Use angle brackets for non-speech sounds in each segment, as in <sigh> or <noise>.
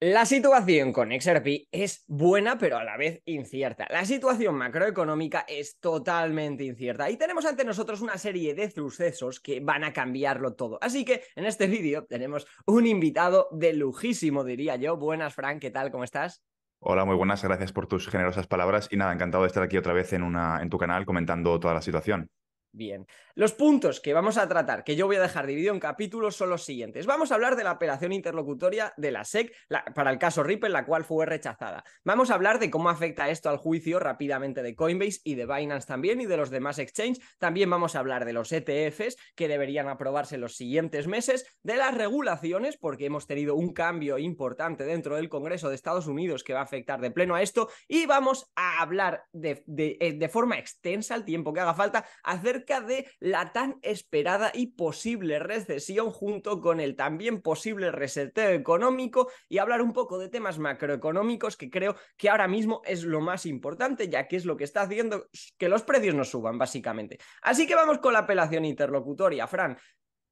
La situación con XRP es buena pero a la vez incierta. La situación macroeconómica es totalmente incierta y tenemos ante nosotros una serie de sucesos que van a cambiarlo todo. Así que en este vídeo tenemos un invitado de lujísimo, diría yo. Buenas, Frank, ¿qué tal? ¿Cómo estás? Hola, muy buenas, gracias por tus generosas palabras y nada, encantado de estar aquí otra vez en, una, en tu canal comentando toda la situación. Bien, los puntos que vamos a tratar, que yo voy a dejar dividido en capítulos, son los siguientes. Vamos a hablar de la apelación interlocutoria de la SEC para el caso Ripple, la cual fue rechazada. Vamos a hablar de cómo afecta esto al juicio rápidamente de Coinbase y de Binance también y de los demás exchanges. También vamos a hablar de los ETFs que deberían aprobarse en los siguientes meses, de las regulaciones, porque hemos tenido un cambio importante dentro del Congreso de Estados Unidos que va a afectar de pleno a esto. Y vamos a hablar de, de eh, forma extensa, el tiempo que haga falta, hacer de la tan esperada y posible recesión junto con el también posible reseteo económico y hablar un poco de temas macroeconómicos que creo que ahora mismo es lo más importante, ya que es lo que está haciendo que los precios no suban, básicamente. Así que vamos con la apelación interlocutoria. Fran,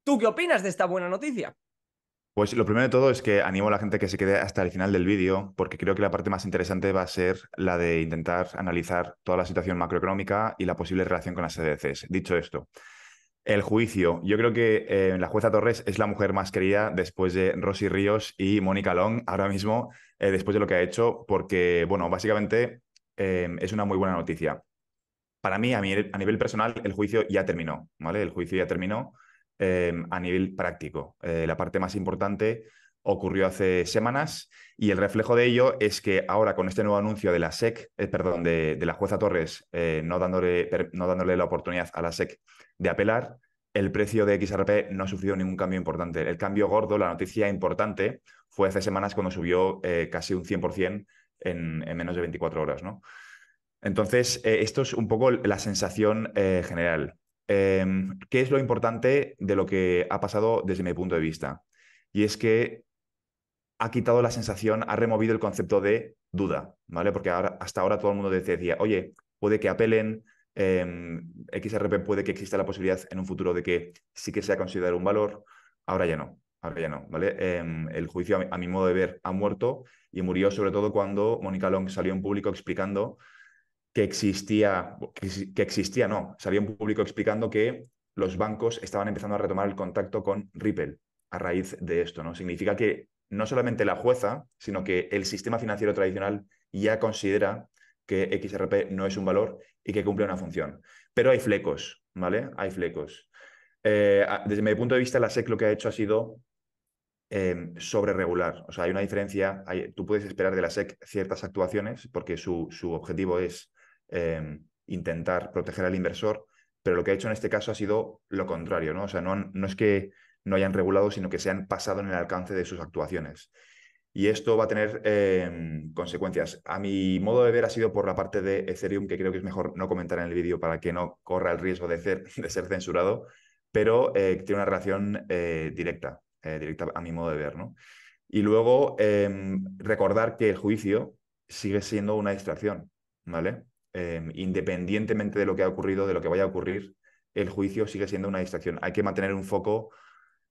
¿tú qué opinas de esta buena noticia? Pues lo primero de todo es que animo a la gente que se quede hasta el final del vídeo, porque creo que la parte más interesante va a ser la de intentar analizar toda la situación macroeconómica y la posible relación con las CDCs. Dicho esto, el juicio. Yo creo que eh, la jueza Torres es la mujer más querida después de Rosy Ríos y Mónica Long, ahora mismo, eh, después de lo que ha hecho, porque, bueno, básicamente eh, es una muy buena noticia. Para mí, a, mí, a nivel personal, el juicio ya terminó, ¿vale? El juicio ya terminó. Em, a nivel práctico. Eh, la parte más importante ocurrió hace semanas y el reflejo de ello es que ahora con este nuevo anuncio de la SEC, eh, perdón, de, la jueza Torres, eh, no, dándole, no dándole la oportunidad a la SEC de apelar, el precio de XRP no ha sufrido ningún cambio importante. El cambio gordo, la noticia importante, fue hace semanas cuando subió casi un 100% en, menos de 24 horas. ¿no? Entonces, esto es un poco la sensación general. Em, ¿qué es lo importante de lo que ha pasado desde mi punto de vista? Y es que ha quitado la sensación, ha removido el concepto de duda, ¿vale? Porque ahora, hasta ahora todo el mundo decía, oye, puede que apelen, em, XRP puede que exista la posibilidad en un futuro de que sí que sea considerado un valor, ahora ya no, ahora ya no, ¿vale? Em, el juicio, a mi, modo de ver, ha muerto y murió sobre todo cuando Mónica Long salió en público explicando que existía, que existía, no, salió un público explicando que los bancos estaban empezando a retomar el contacto con Ripple a raíz de esto, ¿no? Significa que no solamente la jueza, sino que el sistema financiero tradicional ya considera que XRP no es un valor y que cumple una función. Pero hay flecos, ¿vale? Hay flecos. Eh, desde mi punto de vista, la SEC lo que ha hecho ha sido em, sobre regular. O sea, hay una diferencia, tú puedes esperar de la SEC ciertas actuaciones porque su, su objetivo es Em, intentar proteger al inversor, pero lo que ha hecho en este caso ha sido lo contrario, ¿no? O sea, no, es que no hayan regulado, sino que se han pasado en el alcance de sus actuaciones. Y esto va a tener em, consecuencias. A mi modo de ver ha sido por la parte de Ethereum, que creo que es mejor no comentar en el vídeo para que no corra el riesgo de ser, censurado, pero eh, tiene una relación eh, directa, eh, directa a mi modo de ver. ¿no? Y luego em, recordar que el juicio sigue siendo una distracción, ¿vale? Em, independientemente de lo que ha ocurrido, de lo que vaya a ocurrir, el juicio sigue siendo una distracción. Hay que mantener un foco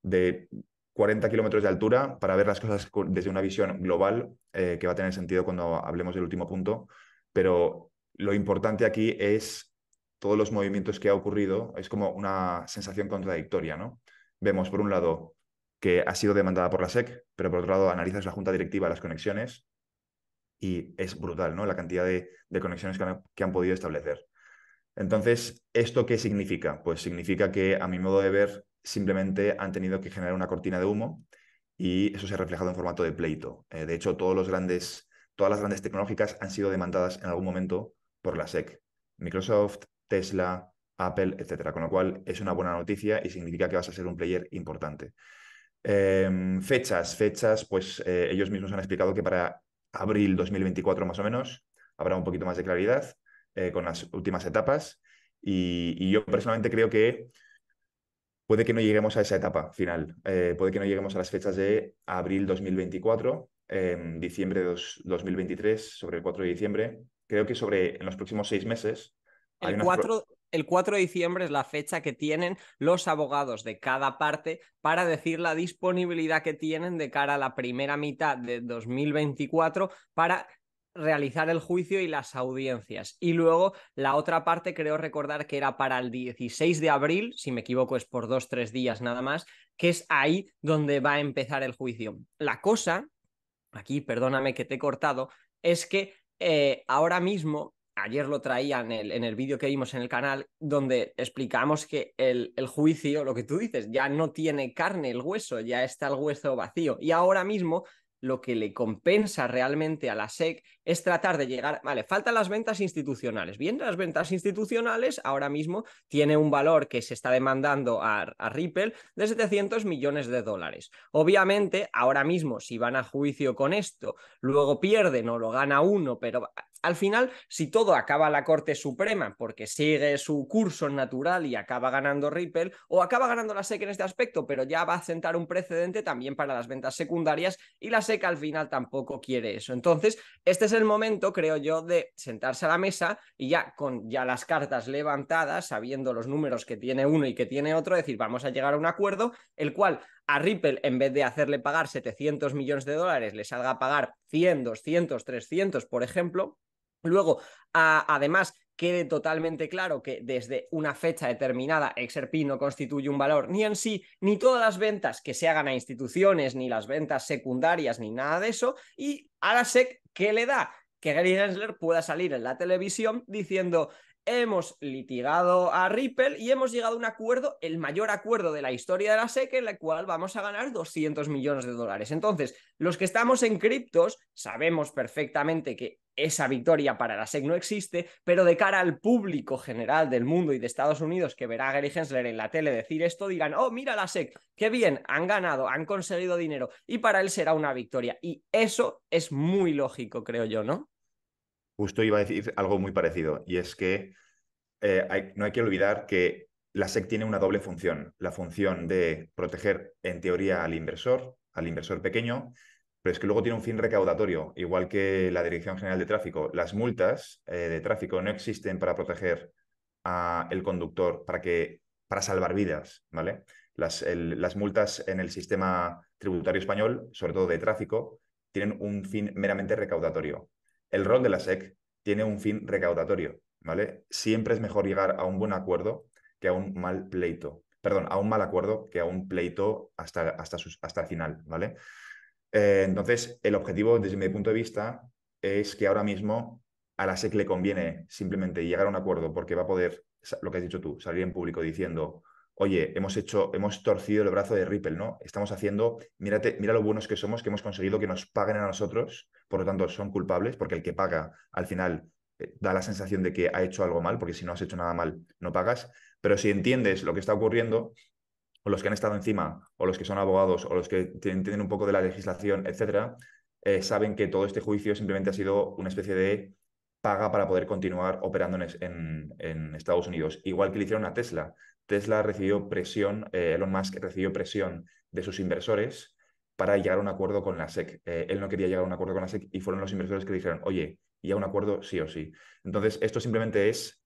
de 40 kilómetros de altura para ver las cosas desde una visión global eh, que va a tener sentido cuando hablemos del último punto. Pero lo importante aquí es todos los movimientos que ha ocurrido. Es como una sensación contradictoria, ¿no? Vemos, por un lado, que ha sido demandada por la SEC, pero por otro lado analizas la junta directiva, las conexiones, y es brutal, ¿no? La cantidad de, conexiones que han, podido establecer. Entonces, ¿esto qué significa? Pues significa que, a mi modo de ver, simplemente han tenido que generar una cortina de humo y eso se ha reflejado en formato de pleito. Eh, de hecho, todas las grandes tecnológicas han sido demandadas en algún momento por la SEC. Microsoft, Tesla, Apple, etcétera. Con lo cual, es una buena noticia y significa que vas a ser un player importante. Em, fechas, fechas, pues eh, ellos mismos han explicado que para abril 2024 más o menos, habrá un poquito más de claridad eh, con las últimas etapas y, yo personalmente creo que puede que no lleguemos a esa etapa final, eh, puede que no lleguemos a las fechas de abril 2024, eh, em, diciembre de 2023, sobre el 4 de diciembre. Creo que sobre en los próximos seis meses... hay una el 4 de diciembre es la fecha que tienen los abogados de cada parte para decir la disponibilidad que tienen de cara a la primera mitad de 2024 para realizar el juicio y las audiencias. Y luego la otra parte, creo recordar que era para el 16 de abril, si me equivoco es por dos, tres días nada más, que es ahí donde va a empezar el juicio. La cosa, aquí perdóname que te he cortado, es que eh, ahora mismo ayer lo traían en el, en el vídeo que vimos en el canal, donde explicamos que el, juicio, lo que tú dices, ya no tiene carne el hueso, ya está el hueso vacío. Y ahora mismo lo que le compensa realmente a la SEC es tratar de llegar, vale, faltan las ventas institucionales. Bien, las ventas institucionales ahora mismo tiene un valor que se está demandando a, a Ripple de 700 millones de dólares. Obviamente, ahora mismo, si van a juicio con esto, luego pierden o lo gana uno, pero al final, si todo acaba la Corte Suprema porque sigue su curso natural y acaba ganando Ripple, o acaba ganando la SEC en este aspecto, pero ya va a sentar un precedente también para las ventas secundarias y la SEC al final tampoco quiere eso. Entonces, este es el momento, creo yo, de sentarse a la mesa y ya con ya las cartas levantadas, sabiendo los números que tiene uno y que tiene otro, decir, vamos a llegar a un acuerdo, el cual a Ripple, en vez de hacerle pagar 700 millones de dólares, le salga a pagar 100, 200, 300, por ejemplo, Luego, además, quede totalmente claro que desde una fecha determinada XRP no constituye un valor ni en sí, ni todas las ventas que se hagan a instituciones, ni las ventas secundarias, ni nada de eso. Y a la SEC, ¿qué le da? Que Gary Gensler pueda salir en la televisión diciendo hemos litigado a Ripple y hemos llegado a un acuerdo, el mayor acuerdo de la historia de la SEC, en el cual vamos a ganar 200 millones de dólares. Entonces, los que estamos en criptos sabemos perfectamente que esa victoria para la SEC no existe, pero de cara al público general del mundo y de Estados Unidos que verá a Gary Hensler en la tele decir esto, digan, oh, mira la SEC, qué bien, han ganado, han conseguido dinero, y para él será una victoria. Y eso es muy lógico, creo yo, ¿no? Justo iba a decir algo muy parecido, y es que eh, no hay que olvidar que la SEC tiene una doble función, la función de proteger en teoría al inversor, al inversor pequeño, pero es que luego tiene un fin recaudatorio, igual que la Dirección General de Tráfico. Las multas eh, de tráfico no existen para proteger al conductor, para, que, para salvar vidas, ¿vale? Las, las, multas en el sistema tributario español, sobre todo de tráfico, tienen un fin meramente recaudatorio. El rol de la SEC tiene un fin recaudatorio, ¿vale? Siempre es mejor llegar a un buen acuerdo que a un mal pleito. Perdón, a un mal acuerdo que a un pleito hasta, hasta, hasta el final, ¿vale? Eh, entonces, el objetivo, desde mi punto de vista, es que ahora mismo a la SEC le conviene simplemente llegar a un acuerdo porque va a poder, lo que has dicho tú, salir en público diciendo, oye, hemos hecho, hemos torcido el brazo de Ripple, ¿no? Estamos haciendo, mírate, mira lo buenos que somos, que hemos conseguido que nos paguen a nosotros, por lo tanto son culpables, porque el que paga al final eh, da la sensación de que ha hecho algo mal, porque si no has hecho nada mal, no pagas. Pero si entiendes lo que está ocurriendo, o los que han estado encima, o los que son abogados, o los que tienen un poco de la legislación, etcétera, eh, saben que todo este juicio simplemente ha sido una especie de paga para poder continuar operando en, Estados Unidos, igual que le hicieron a Tesla. Tesla recibió presión, eh, Elon Musk recibió presión de sus inversores para llegar a un acuerdo con la SEC. Eh, él no quería llegar a un acuerdo con la SEC y fueron los inversores que le dijeron, oye, y a un acuerdo sí o sí. Entonces, esto simplemente es,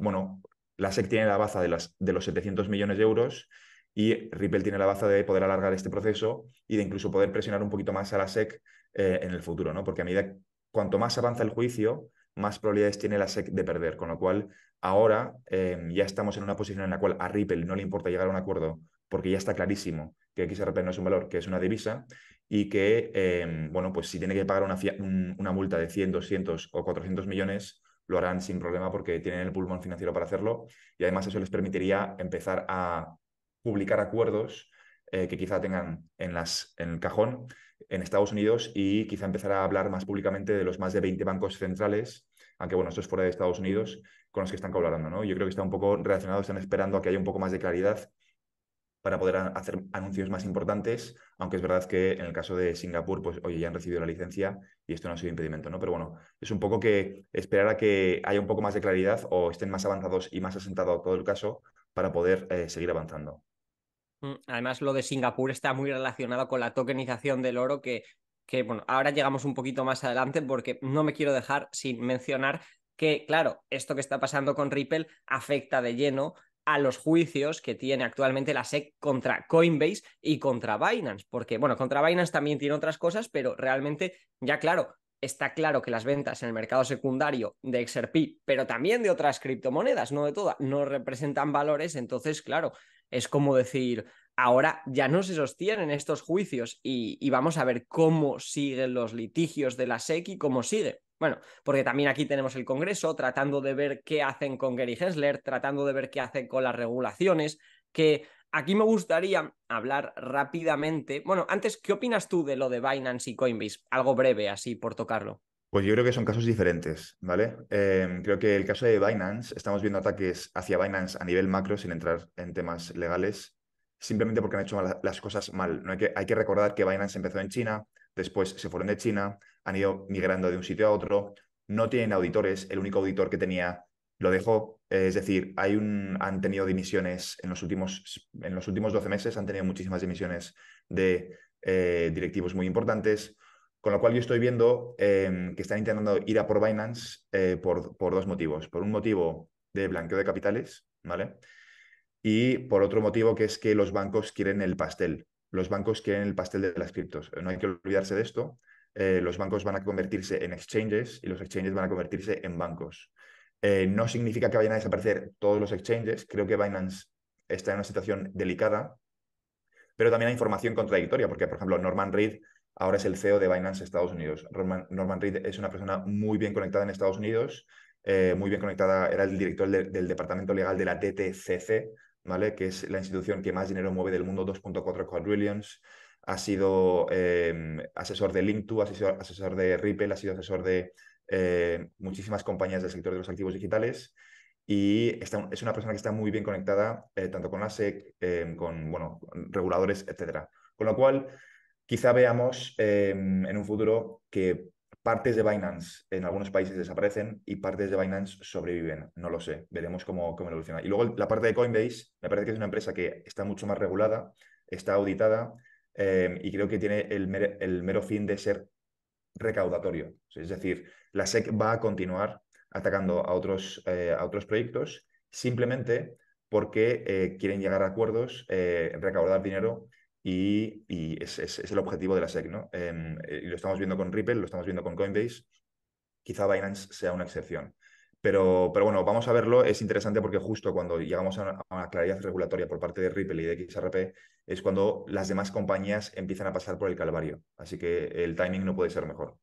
bueno, la SEC tiene la baza de, de los 700 millones de euros y Ripple tiene la baza de poder alargar este proceso y de incluso poder presionar un poquito más a la SEC eh, en el futuro, ¿no? Porque a medida, cuanto más avanza el juicio, más probabilidades tiene la SEC de perder, con lo cual ahora em, ya estamos en una posición en la cual a Ripple no le importa llegar a un acuerdo porque ya está clarísimo que XRP no es un valor, que es una divisa y que, em, bueno, pues si tiene que pagar una, una, multa de 100, 200 o 400 millones, lo harán sin problema porque tienen el pulmón financiero para hacerlo y además eso les permitiría empezar a publicar acuerdos eh, que quizá tengan en, las, en el cajón en Estados Unidos y quizá empezar a hablar más públicamente de los más de 20 bancos centrales, aunque bueno, esto es fuera de Estados Unidos, con los que están colaborando, ¿no? Yo creo que está un poco relacionado, están esperando a que haya un poco más de claridad para poder hacer anuncios más importantes, aunque es verdad que en el caso de Singapur, pues oye, ya han recibido la licencia y esto no ha sido impedimento, ¿no? Pero bueno, es un poco que esperar a que haya un poco más de claridad o estén más avanzados y más asentado todo el caso para poder eh, seguir avanzando. Mm, además, lo de Singapur está muy relacionado con la tokenización del oro, que, que bueno, ahora llegamos un poquito más adelante porque no me quiero dejar sin mencionar que, claro, esto que está pasando con Ripple afecta de lleno a los juicios que tiene actualmente la SEC contra Coinbase y contra Binance, porque, bueno, contra Binance también tiene otras cosas, pero realmente, ya claro, está claro que las ventas en el mercado secundario de XRP, pero también de otras criptomonedas, no de todas, no representan valores, entonces, claro, es como decir, ahora ya no se sostienen estos juicios y, vamos a ver cómo siguen los litigios de la SEC y cómo sigue. Bueno, porque también aquí tenemos el Congreso tratando de ver qué hacen con Gary Hensler, tratando de ver qué hacen con las regulaciones, que aquí me gustaría hablar rápidamente. Bueno, antes, ¿qué opinas tú de lo de Binance y Coinbase? Algo breve, así por tocarlo. Pues yo creo que son casos diferentes, ¿vale? Em, creo que el caso de Binance, estamos viendo ataques hacia Binance a nivel macro sin entrar en temas legales, simplemente porque han hecho las cosas mal. Hay, que, recordar que Binance empezó en China, después se fueron de China, han ido migrando de un sitio a otro, no tienen auditores, el único auditor que tenía lo dejó, es decir, hay un, han tenido dimisiones en los, últimos, en los últimos 12 meses, han tenido muchísimas dimisiones de eh, directivos muy importantes, con lo cual yo estoy viendo em, que están intentando ir a por Binance eh, por, por, dos motivos. Por un motivo de blanqueo de capitales, ¿vale? Y por otro motivo que es que los bancos quieren el pastel. Los bancos quieren el pastel de las criptos. No hay que olvidarse de esto. Eh, los bancos van a convertirse en exchanges y los exchanges van a convertirse en bancos. Eh, no significa que vayan a desaparecer todos los exchanges. Creo que Binance está en una situación delicada, pero también hay información contradictoria, porque, por ejemplo, Norman Reed ahora es el CEO de Binance Estados Unidos. Norman, Reid Reed es una persona muy bien conectada en Estados Unidos, eh, muy bien conectada, era el director del departamento legal de la DTCC, ¿vale? que es la institución que más dinero mueve del mundo, 2.4 quadrillions. Ha sido em, asesor de link ha sido asesor, de Ripple, ha sido asesor de eh, muchísimas compañías del sector de los activos digitales y es una persona que está muy bien conectada eh, tanto con la SEC, em, con bueno, reguladores, etc. Con lo cual, quizá veamos em, en un futuro que partes de Binance en algunos países desaparecen y partes de Binance sobreviven. No lo sé, veremos cómo, cómo evoluciona. Y luego la parte de Coinbase, me parece que es una empresa que está mucho más regulada, está auditada em, y creo que tiene el, mero fin de ser recaudatorio. Es decir, la SEC va a continuar atacando a otros, eh, a otros proyectos simplemente porque eh, quieren llegar a acuerdos, eh, recaudar dinero y, es, el objetivo de la SEC, ¿no? Eh, y lo estamos viendo con Ripple, lo estamos viendo con Coinbase, quizá Binance sea una excepción. Pero, pero bueno, vamos a verlo. Es interesante porque justo cuando llegamos a una, claridad regulatoria por parte de Ripple y de XRP es cuando las demás compañías empiezan a pasar por el calvario. Así que el timing no puede ser mejor.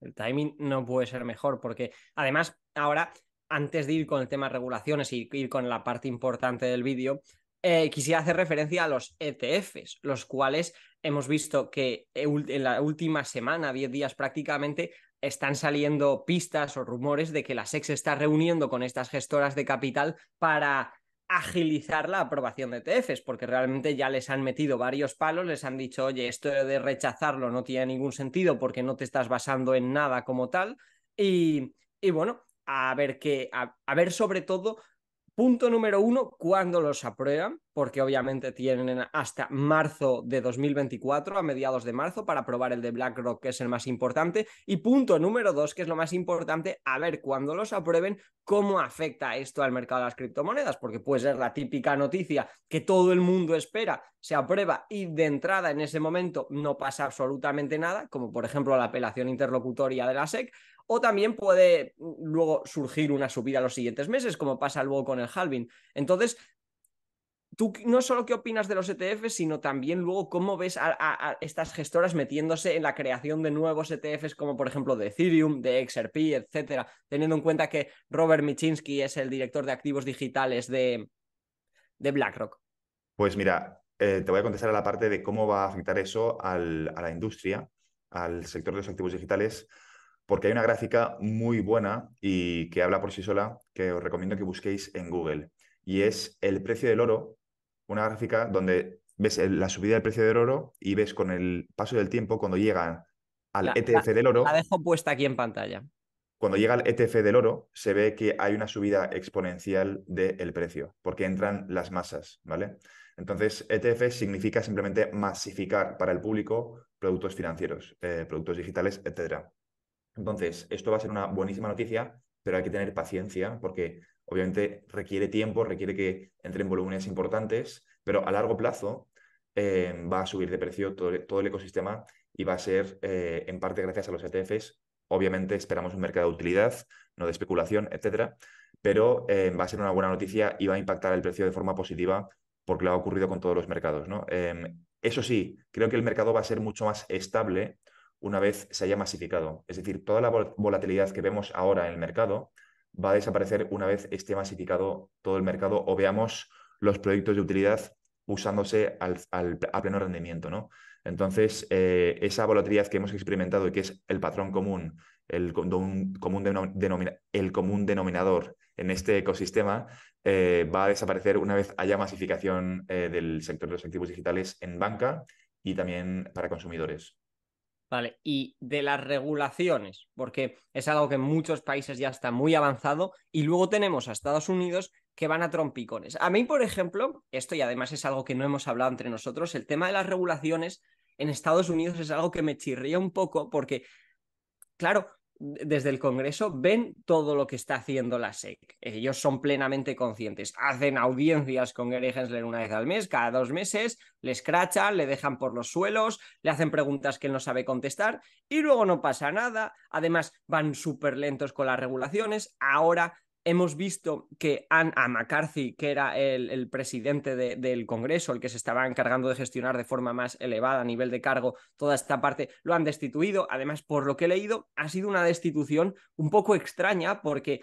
El timing no puede ser mejor porque además ahora antes de ir con el tema regulaciones y ir con la parte importante del vídeo, eh, quisiera hacer referencia a los ETFs, los cuales hemos visto que eh, en la última semana, 10 días prácticamente, están saliendo pistas o rumores de que la SEC se está reuniendo con estas gestoras de capital para agilizar la aprobación de ETFs, porque realmente ya les han metido varios palos, les han dicho, oye, esto de rechazarlo no tiene ningún sentido porque no te estás basando en nada como tal. Y, bueno, a ver que, a ver sobre todo Punto número uno, cuando los aprueban, porque obviamente tienen hasta marzo de 2024, a mediados de marzo, para aprobar el de BlackRock, que es el más importante. Y punto número dos, que es lo más importante, a ver cuándo los aprueben, cómo afecta esto al mercado de las criptomonedas, porque puede ser la típica noticia que todo el mundo espera, se aprueba y de entrada en ese momento no pasa absolutamente nada, como por ejemplo la apelación interlocutoria de la SEC, o también puede mm, luego surgir una subida los siguientes meses, como pasa luego con el halving. Entonces, tú no solo qué opinas de los ETFs, sino también luego cómo ves a, estas gestoras metiéndose en la creación de nuevos ETFs, como por ejemplo de Ethereum, de XRP, etcétera, teniendo en cuenta que Robert Michinsky es el director de activos digitales de, de BlackRock. Pues mira, eh, te voy a contestar a la parte de cómo va a afectar eso a la industria, al sector de los activos digitales porque hay una gráfica muy buena y que habla por sí sola, que os recomiendo que busquéis en Google, y es el precio del oro, una gráfica donde ves la subida del precio del oro y ves con el paso del tiempo cuando llega al ETF del oro. La dejo puesta aquí en pantalla. Cuando llega al ETF del oro, se ve que hay una subida exponencial del precio, porque entran las masas, ¿vale? Entonces, ETF significa simplemente masificar para el público productos financieros, eh, productos digitales, etcétera. Entonces, esto va a ser una buenísima noticia, pero hay que tener paciencia porque obviamente requiere tiempo, requiere que entren volúmenes importantes, pero a largo plazo eh, va a subir de precio todo, el ecosistema y va a ser eh, en parte gracias a los ETFs. Obviamente esperamos un mercado de utilidad, no de especulación, etcétera, pero eh, va a ser una buena noticia y va a impactar el precio de forma positiva porque lo ha ocurrido con todos los mercados. eso sí, creo que el mercado va a ser mucho más estable una vez se haya masificado. Es decir, toda la volatilidad que vemos ahora en el mercado va a desaparecer una vez esté masificado todo el mercado o veamos los proyectos de utilidad usándose a pleno rendimiento. ¿no? Entonces, eh, esa volatilidad que hemos experimentado y que es el patrón común, el, común, el común denominador en este ecosistema, eh, va a desaparecer una vez haya masificación eh, del sector de los activos digitales en banca y también para consumidores. Vale, y de las regulaciones, porque es algo que en muchos países ya está muy avanzado, y luego tenemos a Estados Unidos que van a trompicones. A mí, por ejemplo, esto y además es algo que no hemos hablado entre nosotros, el tema de las regulaciones en Estados Unidos es algo que me chirría un poco porque, claro, desde el Congreso ven todo lo que está haciendo la SEC. Ellos son plenamente conscientes. Hacen audiencias con Gary Hensler una vez al mes, cada dos meses, le escrachan, le dejan por los suelos, le hacen preguntas que él no sabe contestar y luego no pasa nada. Además, van súper lentos con las regulaciones. Ahora hemos visto que han, a McCarthy, que era el, presidente del Congreso, el que se estaba encargando de gestionar de forma más elevada a nivel de cargo toda esta parte, lo han destituido. Además, por lo que he leído, ha sido una destitución un poco extraña porque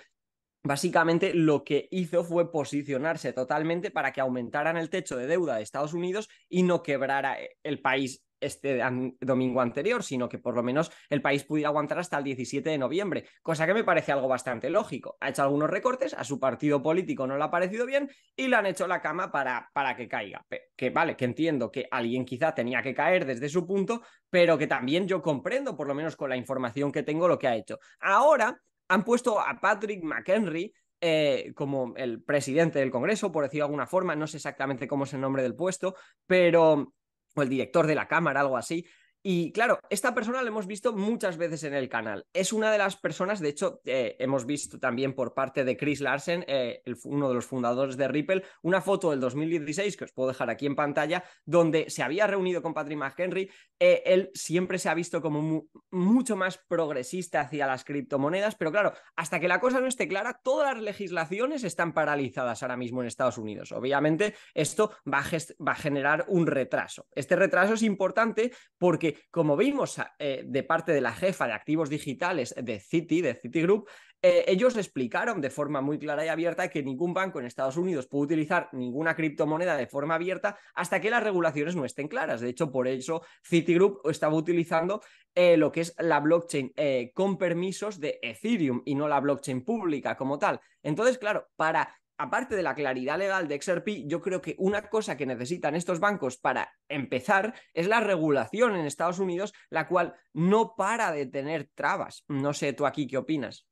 básicamente lo que hizo fue posicionarse totalmente para que aumentaran el techo de deuda de Estados Unidos y no quebrara eh, el país este domingo anterior, sino que por lo menos el país pudiera aguantar hasta el 17 de noviembre, cosa que me parece algo bastante lógico. Ha hecho algunos recortes, a su partido político no le ha parecido bien y le han hecho la cama para, para que caiga. Que vale, que entiendo que alguien quizá tenía que caer desde su punto, pero que también yo comprendo, por lo menos con la información que tengo, lo que ha hecho. Ahora han puesto a Patrick McHenry eh, como el presidente del Congreso, por decirlo de alguna forma, no sé exactamente cómo es el nombre del puesto, pero o el director de la cámara, algo así, y claro, esta persona la hemos visto muchas veces en el canal. Es una de las personas, de hecho, eh, hemos visto también por parte de Chris Larsen, eh, uno de los fundadores de Ripple, una foto del 2016 que os puedo dejar aquí en pantalla, donde se había reunido con Patrick McHenry. Eh, él siempre se ha visto como mucho más progresista hacia las criptomonedas, pero claro, hasta que la cosa no esté clara, todas las legislaciones están paralizadas ahora mismo en Estados Unidos. Obviamente, esto va a generar un retraso. Este retraso es importante porque como vimos eh, de parte de la jefa de activos digitales de Citi, de Citigroup, eh, ellos explicaron de forma muy clara y abierta que ningún banco en Estados Unidos puede utilizar ninguna criptomoneda de forma abierta hasta que las regulaciones no estén claras. De hecho, por eso Citigroup estaba utilizando eh, lo que es la blockchain con permisos de Ethereum y no la blockchain pública como tal. Entonces, claro, para aparte de la claridad legal de XRP, yo creo que una cosa que necesitan estos bancos para empezar es la regulación en Estados Unidos, la cual no para de tener trabas. No sé tú aquí qué opinas.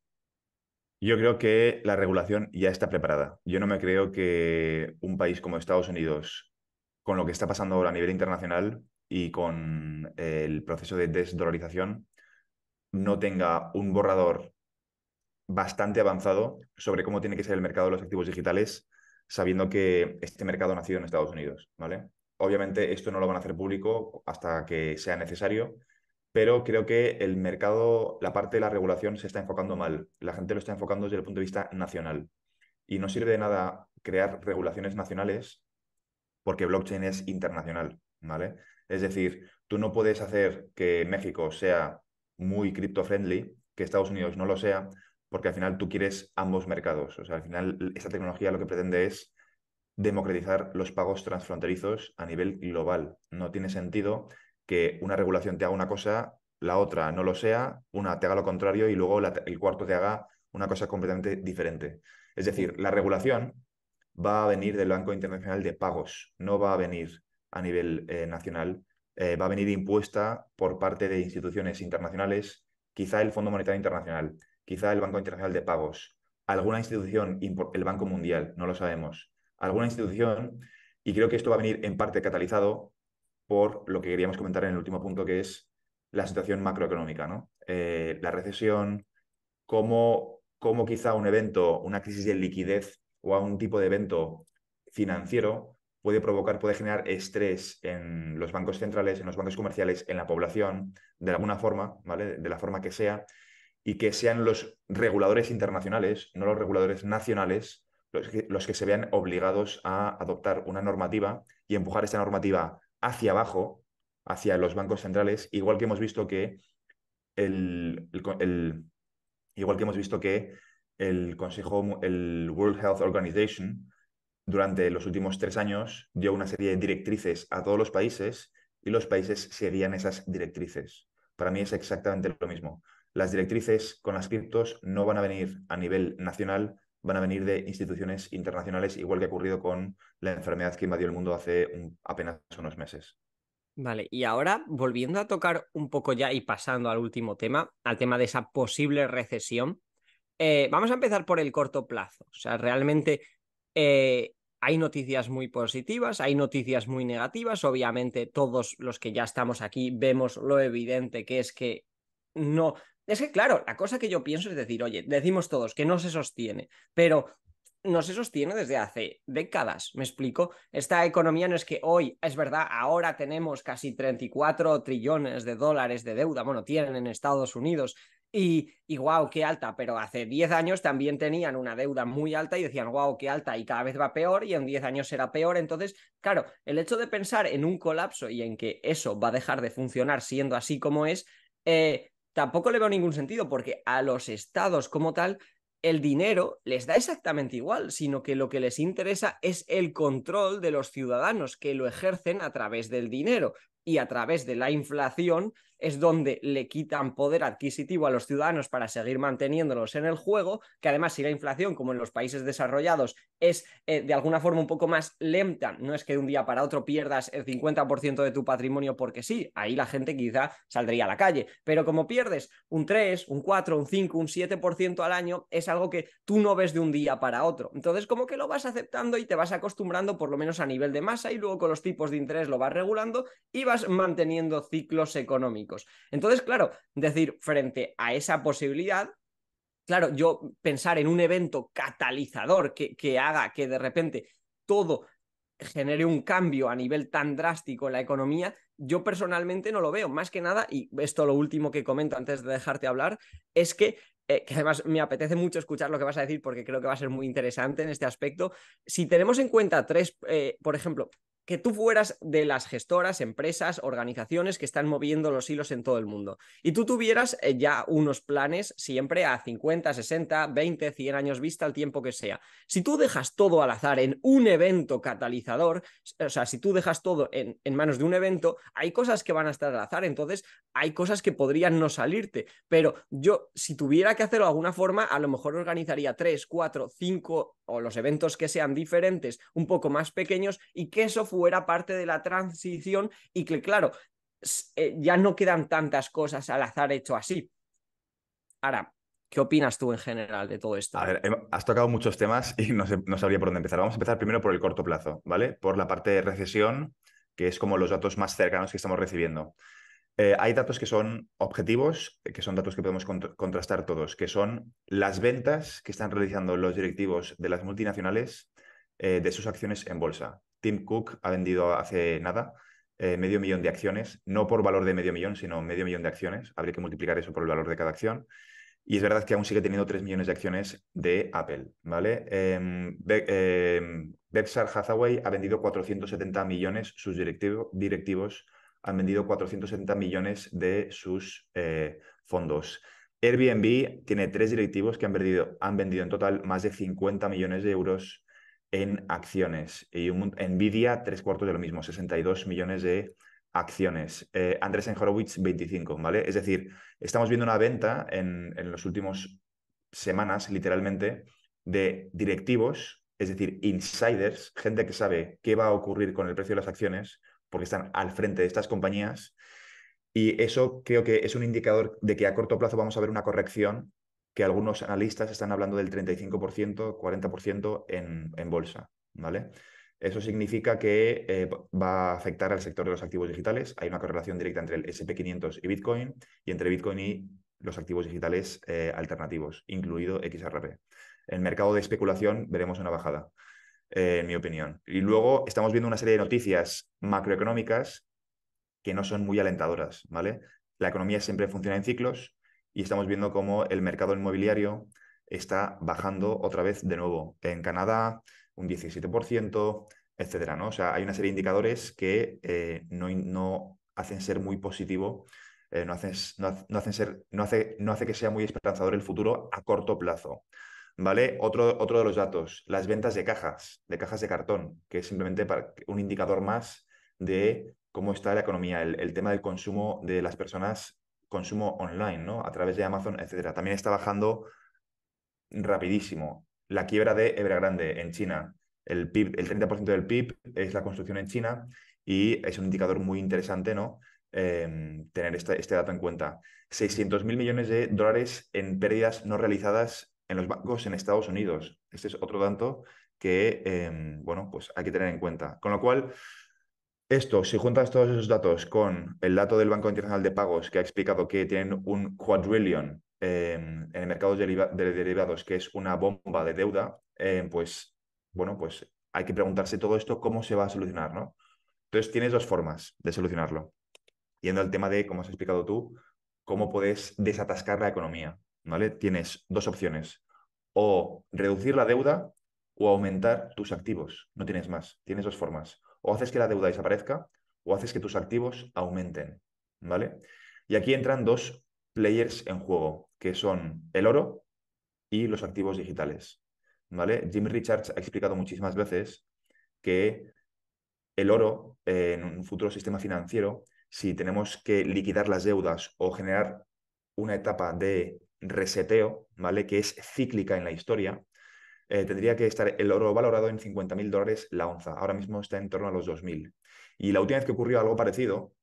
Yo creo que la regulación ya está preparada. Yo no me creo que un país como Estados Unidos, con lo que está pasando ahora a nivel internacional y con eh, el proceso de desdolarización, no tenga un borrador bastante avanzado sobre cómo tiene que ser el mercado de los activos digitales, sabiendo que este mercado ha nacido en Estados Unidos, ¿vale? Obviamente esto no lo van a hacer público hasta que sea necesario, pero creo que el mercado, la parte de la regulación se está enfocando mal. La gente lo está enfocando desde el punto de vista nacional. Y no sirve de nada crear regulaciones nacionales porque blockchain es internacional, ¿vale? Es decir, tú no puedes hacer que México sea muy cripto-friendly, que Estados Unidos no lo sea, porque al final tú quieres ambos mercados. O sea, al final esta tecnología lo que pretende es democratizar los pagos transfronterizos a nivel global. No tiene sentido que una regulación te haga una cosa, la otra no lo sea, una te haga lo contrario y luego el cuarto te haga una cosa completamente diferente. Es decir, la regulación va a venir del Banco Internacional de Pagos, no va a venir a nivel eh, nacional, eh, va a venir impuesta por parte de instituciones internacionales, quizá el Fondo Monetario Internacional, quizá el Banco Internacional de Pagos, alguna institución, el Banco Mundial, no lo sabemos, alguna institución, y creo que esto va a venir en parte catalizado por lo que queríamos comentar en el último punto, que es la situación macroeconómica, ¿no? Eh, la recesión, cómo, quizá un evento, una crisis de liquidez o algún tipo de evento financiero puede provocar, puede generar estrés en los bancos centrales, en los bancos comerciales, en la población, de alguna forma, ¿vale? De la forma que sea, y que sean los reguladores internacionales, no los reguladores nacionales, los que, se vean obligados a adoptar una normativa y empujar esta normativa hacia abajo, hacia los bancos centrales, igual que hemos visto que igual que hemos visto que el Consejo, el World Health Organization, durante los últimos tres años dio una serie de directrices a todos los países y los países seguían esas directrices. Para mí es exactamente lo mismo las directrices con las criptos no van a venir a nivel nacional, van a venir de instituciones internacionales, igual que ha ocurrido con la enfermedad que invadió el mundo hace apenas unos meses. Vale, y ahora volviendo a tocar un poco ya y pasando al último tema, al tema de esa posible recesión, eh, vamos a empezar por el corto plazo. O sea, realmente eh, hay noticias muy positivas, hay noticias muy negativas. Obviamente todos los que ya estamos aquí vemos lo evidente que es que no es que, claro, la cosa que yo pienso es decir, oye, decimos todos que no se sostiene, pero no se sostiene desde hace décadas, me explico. Esta economía no es que hoy, es verdad, ahora tenemos casi 34 trillones de dólares de deuda, bueno, tienen en Estados Unidos, y, guau, qué alta, pero hace 10 años también tenían una deuda muy alta y decían, guau, qué alta, y cada vez va peor y en 10 años será peor. Entonces, claro, el hecho de pensar en un colapso y en que eso va a dejar de funcionar siendo así como es, eh, tampoco le veo ningún sentido porque a los estados como tal el dinero les da exactamente igual, sino que lo que les interesa es el control de los ciudadanos que lo ejercen a través del dinero y a través de la inflación es donde le quitan poder adquisitivo a los ciudadanos para seguir manteniéndolos en el juego, que además si la inflación, como en los países desarrollados, es eh, de alguna forma un poco más lenta, no es que de un día para otro pierdas el 50% de tu patrimonio porque sí, ahí la gente quizá saldría a la calle, pero como pierdes un 3, un 4, un 5, un 7% al año, es algo que tú no ves de un día para otro. Entonces como que lo vas aceptando y te vas acostumbrando por lo menos a nivel de masa y luego con los tipos de interés lo vas regulando y vas manteniendo ciclos económicos. Entonces, claro, decir, frente a esa posibilidad, claro, yo pensar en un evento catalizador que, que haga que de repente todo genere un cambio a nivel tan drástico en la economía, yo personalmente no lo veo. Más que nada, y esto lo último que comento antes de dejarte hablar, es que, eh, además me apetece mucho escuchar lo que vas a decir porque creo que va a ser muy interesante en este aspecto. Si tenemos en cuenta tres, eh, por ejemplo, que tú fueras de las gestoras, empresas, organizaciones que están moviendo los hilos en todo el mundo y tú tuvieras eh, ya unos planes siempre a 50, 60, 20, 100 años vista, el tiempo que sea. Si tú dejas todo al azar en un evento catalizador, o sea, si tú dejas todo en, manos de un evento, hay cosas que van a estar al azar, entonces hay cosas que podrían no salirte, pero yo si tuviera que hacerlo de alguna forma, a lo mejor organizaría tres, cuatro, cinco o los eventos que sean diferentes, un poco más pequeños y que eso fuera parte de la transición y que, claro, eh, ya no quedan tantas cosas al azar hecho así. Ahora, ¿qué opinas tú en general de todo esto? A ver, has tocado muchos temas y no, sabría por dónde empezar. Vamos a empezar primero por el corto plazo, ¿vale? Por la parte de recesión, que es como los datos más cercanos que estamos recibiendo. Eh, hay datos que son objetivos, eh, que son datos que podemos contrastar todos, que son las ventas que están realizando los directivos de las multinacionales de sus acciones en bolsa. Tim Cook ha vendido hace nada eh, medio millón de acciones, no por valor de medio millón, sino medio millón de acciones. Habría que multiplicar eso por el valor de cada acción. Y es verdad que aún sigue teniendo tres millones de acciones de Apple, ¿vale? Em, em, Hathaway ha vendido 470 millones, sus directivos han vendido 470 millones de sus eh, fondos. Airbnb tiene tres directivos que han vendido, han vendido en total más de 50 millones de euros en acciones. Y tres cuartos de lo mismo, 62 millones de acciones. Eh, Andrés en Horowitz, 25, ¿vale? Es decir, estamos viendo una venta en, en las últimas semanas, literalmente, de directivos, es decir, insiders, gente que sabe qué va a ocurrir con el precio de las acciones, porque están al frente de estas compañías. Y eso creo que es un indicador de que a corto plazo vamos a ver una corrección que algunos analistas están hablando del 35%, 40% en, bolsa, ¿vale? Eso significa que eh, va a afectar al sector de los activos digitales. Hay una correlación directa entre el SP500 y Bitcoin y entre Bitcoin y los activos digitales eh, alternativos, incluido XRP. El mercado de especulación veremos una bajada, eh, en mi opinión. Y luego estamos viendo una serie de noticias macroeconómicas que no son muy alentadoras, ¿vale? La economía siempre funciona en ciclos y estamos viendo cómo el mercado inmobiliario está bajando otra vez de nuevo. En Canadá, un 17%, etcétera. O sea, hay una serie de indicadores que eh, no, hacen ser muy positivo, eh, no, hacen, no, hacen ser, no, hace, no hace que sea muy esperanzador el futuro a corto plazo. ¿Vale? Otro, otro de los datos, las ventas de cajas, de cajas de cartón, que es simplemente un indicador más de cómo está la economía, el tema del consumo de las personas consumo online, ¿no? A través de Amazon, etcétera. También está bajando rapidísimo. La quiebra de Evergrande en China. El, PIB, el 30% del PIB es la construcción en China y es un indicador muy interesante, ¿no? Em, tener este, este, dato en cuenta. 600.000 millones de dólares en pérdidas no realizadas en los bancos en Estados Unidos. Este es otro dato que, em, bueno, pues hay que tener en cuenta. Con lo cual, esto, si juntas todos esos datos con el dato del Banco Internacional de Pagos, que ha explicado que tienen un quadrillion em, en el mercado de, derivados, que es una bomba de deuda, em, pues, bueno, pues hay que preguntarse todo esto, cómo se va a solucionar, ¿no? Entonces, tienes dos formas de solucionarlo. Yendo al tema de, como has explicado tú, cómo puedes desatascar la economía, ¿vale? Tienes dos opciones, o reducir la deuda o aumentar tus activos, no tienes más, tienes dos formas o haces que la deuda desaparezca o haces que tus activos aumenten, ¿vale? Y aquí entran dos players en juego, que son el oro y los activos digitales, ¿vale? Jim Richards ha explicado muchísimas veces que el oro eh, en un futuro sistema financiero, si tenemos que liquidar las deudas o generar una etapa de reseteo, ¿vale? Que es cíclica en la historia, eh, tendría que estar el oro valorado en 50.000 dólares la onza. Ahora mismo está en torno a los 2.000. Y la última vez que ocurrió algo parecido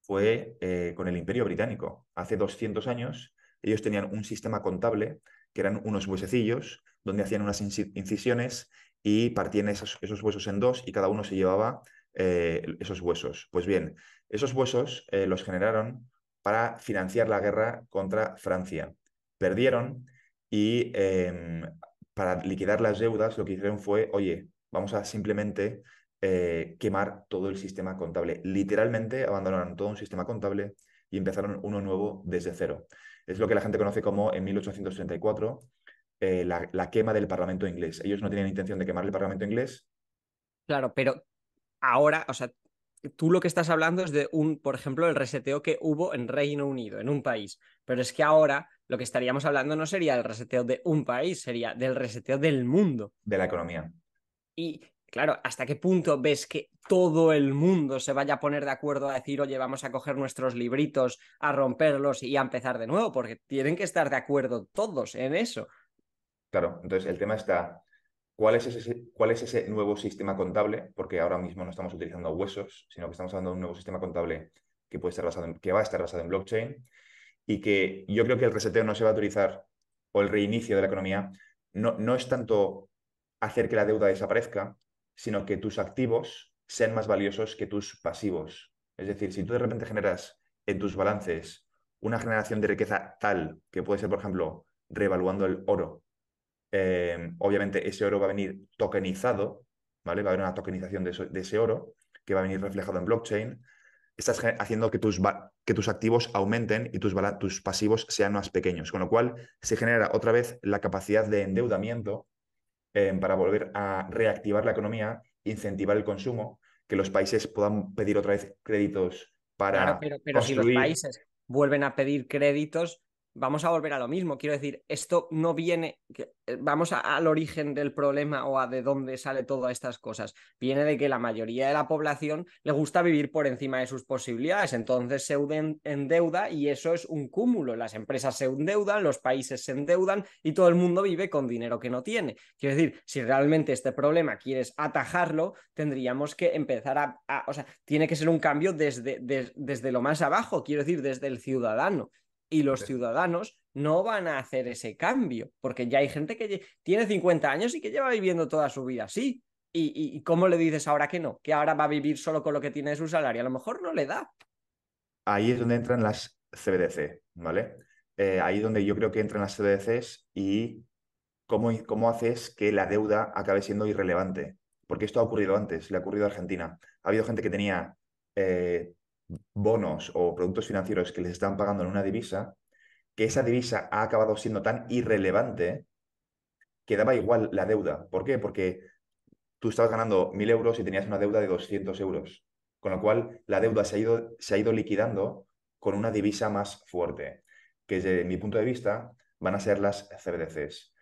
fue eh, con el Imperio Británico. Hace 200 años, ellos tenían un sistema contable que eran unos huesecillos donde hacían unas incisiones y partían esos, huesos en dos y cada uno se llevaba eh, esos huesos. Pues bien, esos huesos los generaron para financiar la guerra contra Francia. Perdieron y em, para liquidar las deudas, lo que hicieron fue, oye, vamos a simplemente eh, quemar todo el sistema contable. Literalmente abandonaron todo un sistema contable y empezaron uno nuevo desde cero. Es lo que la gente conoce como en 1834 eh, la, la quema del Parlamento inglés. Ellos no tenían intención de quemar el Parlamento inglés. Claro, pero ahora, o sea, tú lo que estás hablando es de un, por ejemplo, el reseteo que hubo en Reino Unido, en un país. Pero es que ahora lo que estaríamos hablando no sería el reseteo de un país, sería del reseteo del mundo. De la economía. Y claro, ¿hasta qué punto ves que todo el mundo se vaya a poner de acuerdo a decir, oye, vamos a coger nuestros libritos, a romperlos y a empezar de nuevo? Porque tienen que estar de acuerdo todos en eso. Claro, entonces el tema está, ¿cuál es ese, cuál es ese nuevo sistema contable? Porque ahora mismo no estamos utilizando huesos, sino que estamos hablando de un nuevo sistema contable que, puede estar basado que va a estar basado en blockchain y que yo creo que el reseteo no se va a autorizar o el reinicio de la economía no, no es tanto hacer que la deuda desaparezca, sino que tus activos sean más valiosos que tus pasivos. Es decir, si tú de repente generas en tus balances una generación de riqueza tal que puede ser, por ejemplo, revaluando el oro, eh, obviamente ese oro va a venir tokenizado, ¿vale? Va a haber una tokenización de ese oro que va a venir reflejado en blockchain, estás haciendo que tus, que tus activos aumenten y tus, tus pasivos sean más pequeños, con lo cual se genera otra vez la capacidad de endeudamiento em, para volver a reactivar la economía, incentivar el consumo, que los países puedan pedir otra vez créditos para... pero, si los países vuelven a pedir créditos, vamos a volver a lo mismo. Quiero decir, esto no viene, eh, vamos al origen del problema o a de dónde sale todas estas cosas. Viene de que la mayoría de la población le gusta vivir por encima de sus posibilidades, entonces se endeuda y eso es un cúmulo. Las empresas se endeudan, los países se endeudan y todo el mundo vive con dinero que no tiene. Quiero decir, si realmente este problema quieres atajarlo, tendríamos que empezar a, o sea, tiene que ser un cambio desde, desde lo más abajo, quiero decir, desde el ciudadano y los ciudadanos no van a hacer ese cambio, porque ya hay gente que tiene 50 años y que lleva viviendo toda su vida así. ¿Y, cómo le dices ahora que no? Que ahora va a vivir solo con lo que tiene su salario. A lo mejor no le da. Ahí es donde entran las CBDC, ¿vale? Eh, ahí ahí donde yo creo que entran las CBDCs y cómo, cómo haces que la deuda acabe siendo irrelevante. Porque esto ha ocurrido antes, le ha ocurrido a Argentina. Ha habido gente que tenía eh, bonos o productos financieros que les están pagando en una divisa, que esa divisa ha acabado siendo tan irrelevante que daba igual la deuda. ¿Por qué? Porque tú estabas ganando 1.000 euros y tenías una deuda de 200 euros, con lo cual la deuda se ha ido, se ha ido liquidando con una divisa más fuerte, que desde mi punto de vista van a ser las CBDCs.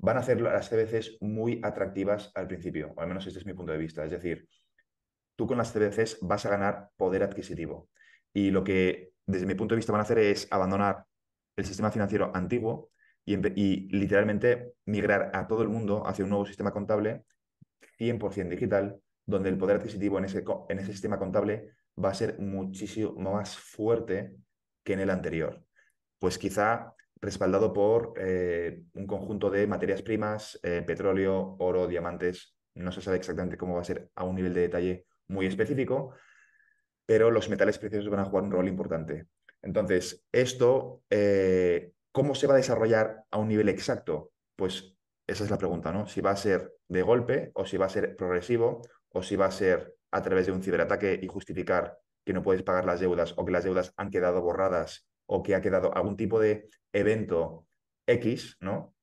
Van a ser las CBDCs muy atractivas al principio, o al menos este es mi punto de vista. Es decir, tú con las CBCs vas a ganar poder adquisitivo. Y lo que desde mi punto de vista van a hacer es abandonar el sistema financiero antiguo y, literalmente migrar a todo el mundo hacia un nuevo sistema contable 100% digital, donde el poder adquisitivo en ese, en ese sistema contable va a ser muchísimo más fuerte que en el anterior. Pues quizá respaldado por eh, un conjunto de materias primas, eh, petróleo, oro, diamantes. No se sabe exactamente cómo va a ser a un nivel de detalle muy específico, pero los metales preciosos van a jugar un rol importante. Entonces, esto, eh, ¿cómo se va a desarrollar a un nivel exacto? Pues esa es la pregunta, ¿no? Si va a ser de golpe o si va a ser progresivo o si va a ser a través de un ciberataque y justificar que no puedes pagar las deudas o que las deudas han quedado borradas o que ha quedado algún tipo de evento X, ¿no?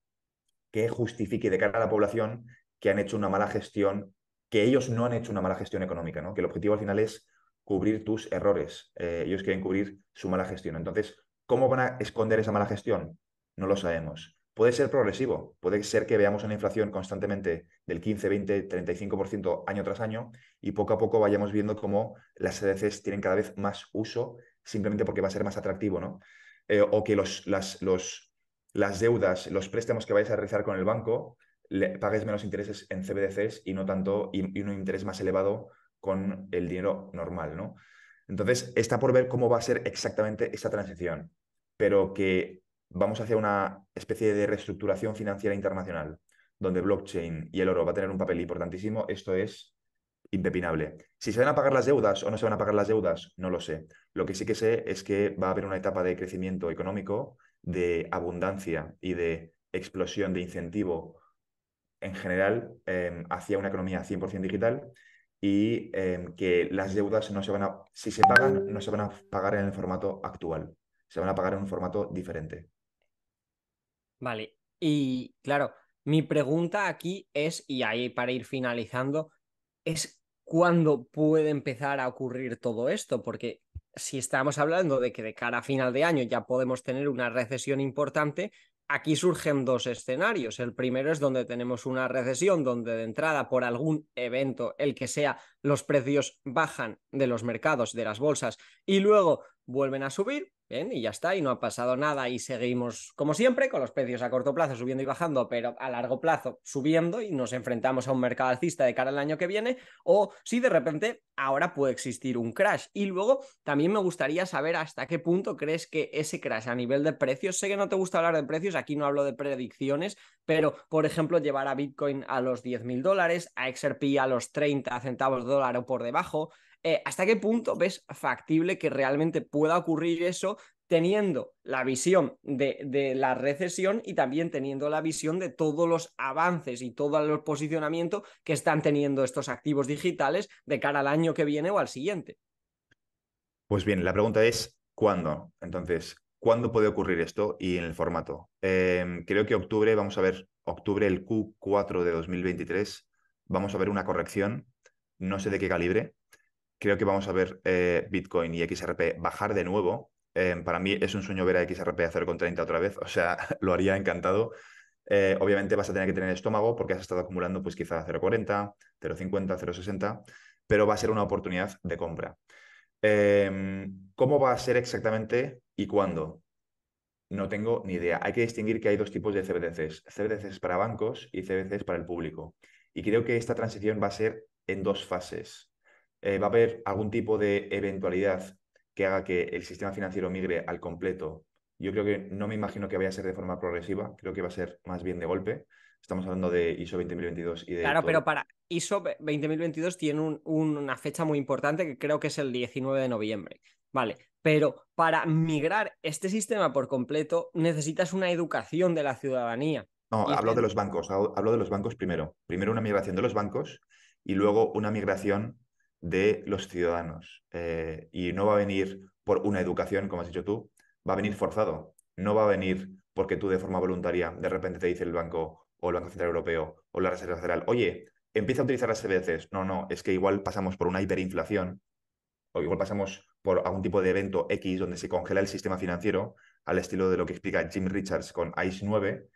Que justifique de cara a la población que han hecho una mala gestión que ellos no han hecho una mala gestión económica, ¿no? Que el objetivo al final es cubrir tus errores. Eh, ellos quieren cubrir su mala gestión. Entonces, ¿cómo van a esconder esa mala gestión? No lo sabemos. Puede ser progresivo, puede ser que veamos una inflación constantemente del 15, 20, 35% año tras año y poco a poco vayamos viendo cómo las CDCs e tienen cada vez más uso simplemente porque va a ser más atractivo, ¿no? Eh, o que las, las deudas, los préstamos que vais a realizar con el banco pagues menos intereses en CBDCs y no tanto, y, un interés más elevado con el dinero normal, ¿no? Entonces, está por ver cómo va a ser exactamente esta transición, pero que vamos hacia una especie de reestructuración financiera internacional, donde blockchain y el oro va a tener un papel importantísimo, esto es impepinable. Si se van a pagar las deudas o no se van a pagar las deudas, no lo sé. Lo que sí que sé es que va a haber una etapa de crecimiento económico, de abundancia y de explosión de incentivo en general em, hacia una economía 100% digital y em, que las deudas no se van a, si se pagan, no se van a pagar en el formato actual, se van a pagar en un formato diferente. Vale, y claro, mi pregunta aquí es, y ahí para ir finalizando, es cuándo puede empezar a ocurrir todo esto, porque si estamos hablando de que de cara a final de año ya podemos tener una recesión importante, Aquí surgen dos escenarios. El primero es donde tenemos una recesión, donde de entrada por algún evento, el que sea, los precios bajan de los mercados, de las bolsas, y luego vuelven a subir, ven, y ya está, y no ha pasado nada, y seguimos como siempre, con los precios a corto plazo subiendo y bajando, pero a largo plazo subiendo, y nos enfrentamos a un mercado alcista de cara al año que viene, o si de repente ahora puede existir un crash. Y luego también me gustaría saber hasta qué punto crees que ese crash a nivel de precios, sé que no te gusta hablar de precios, aquí no hablo de predicciones, pero por ejemplo, llevar a Bitcoin a los 10 mil dólares, a XRP a los 30 centavos de dólar o por debajo, eh, ¿hasta qué punto ves factible que realmente pueda ocurrir eso teniendo la visión de, la recesión y también teniendo la visión de todos los avances y todos los posicionamientos que están teniendo estos activos digitales de cara al año que viene o al siguiente? Pues bien, la pregunta es, ¿cuándo? Entonces, ¿cuándo puede ocurrir esto y en el formato? Em, creo que octubre, vamos a ver, octubre, el Q4 de 2023, vamos a ver una corrección, no sé de qué calibre, creo que vamos a ver eh, Bitcoin y XRP bajar de nuevo. Eh, para mí es un sueño ver a XRP a 0,30 otra vez, o sea, <laughs> lo haría encantado. Eh, obviamente vas a tener que tener estómago porque has estado acumulando pues quizá 0,40, 0,50, 0,60, pero va a ser una oportunidad de compra. ¿Cómo va a ser exactamente y cuándo? No tengo ni idea. Hay que distinguir que hay dos tipos de CBDCs, CBDCs para bancos y CBDCs para el público. Y creo que esta transición va a ser en dos fases. Eh, va a haber algún tipo de eventualidad que haga que el sistema financiero migre al completo. Yo creo que no me imagino que vaya a ser de forma progresiva, creo que va a ser más bien de golpe. Estamos hablando de ISO 2022 y de... Claro, pero para ISO 2022 tiene una fecha muy importante que creo que es el 19 de noviembre. Vale, pero para migrar este sistema por completo necesitas una educación de la ciudadanía. No, hablo de los bancos, hablo de los bancos primero. Primero una migración de los bancos y luego una migración de los ciudadanos. Eh, y no va a venir por una educación, como has dicho tú, va a venir forzado. No va a venir porque tú de forma voluntaria de repente te dice el banco o el Banco Central Europeo o la Reserva Federal, oye, empieza a utilizar las CBDCs. E no, no, es que igual pasamos por una hiperinflación o igual pasamos por algún tipo de evento X donde se congela el sistema financiero al estilo de lo que explica Jim Richards con ICE 9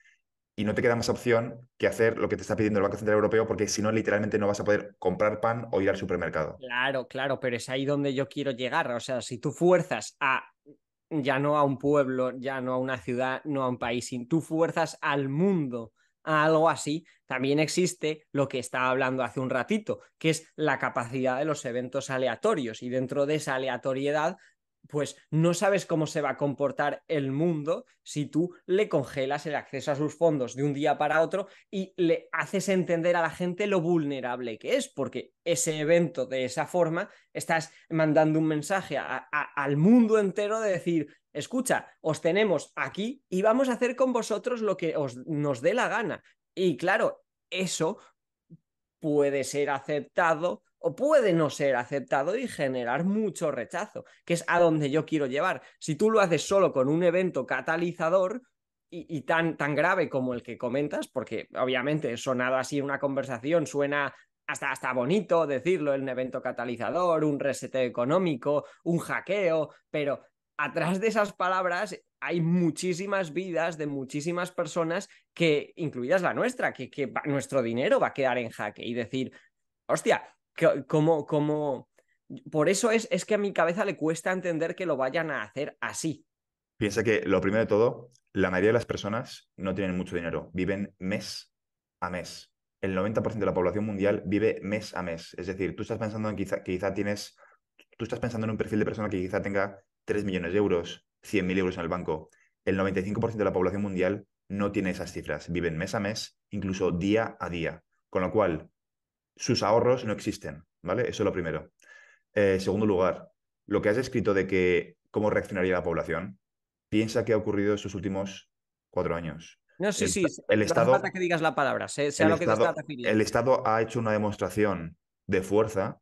y no te queda más opción que hacer lo que te está pidiendo el Banco Central Europeo, porque si no, literalmente no vas a poder comprar pan o ir al supermercado. Claro, claro, pero es ahí donde yo quiero llegar. O sea, si tú fuerzas a ya no a un pueblo, ya no a una ciudad, no a un país, si tú fuerzas al mundo a algo así, también existe lo que estaba hablando hace un ratito, que es la capacidad de los eventos aleatorios. Y dentro de esa aleatoriedad pues no sabes cómo se va a comportar el mundo si tú le congelas el acceso a sus fondos de un día para otro y le haces entender a la gente lo vulnerable que es, porque ese evento de esa forma estás mandando un mensaje al mundo entero de decir, escucha, os tenemos aquí y vamos a hacer con vosotros lo que os, nos dé la gana. Y claro, eso puede ser aceptado o puede no ser aceptado y generar mucho rechazo, que es a donde yo quiero llevar. Si tú lo haces solo con un evento catalizador y, tan, tan grave como el que comentas, porque obviamente sonado así una conversación suena hasta, hasta, bonito decirlo, un evento catalizador, un resete económico, un hackeo, pero atrás de esas palabras hay muchísimas vidas de muchísimas personas que, incluidas la nuestra, que, nuestro dinero va a quedar en jaque y decir, hostia, como Por eso es, es que a mi cabeza le cuesta entender que lo vayan a hacer así. Piensa que lo primero de todo, la mayoría de las personas no tienen mucho dinero, viven mes a mes. El 90% de la población mundial vive mes a mes. Es decir, tú estás pensando en que quizá, quizá tienes, tú estás pensando en un perfil de persona que quizá tenga 3 millones de euros, 100.000 euros en el banco. El 95% de la población mundial no tiene esas cifras, viven mes a mes, incluso día a día. Con lo cual, sus ahorros no existen, ¿vale? Eso es lo primero. En eh, segundo lugar, lo que has escrito de que cómo reaccionaría la población, piensa que ha ocurrido estos últimos cuatro años. No, sí, sí. El Estado, que digas la palabra, sea, lo que El Estado ha hecho una demostración de fuerza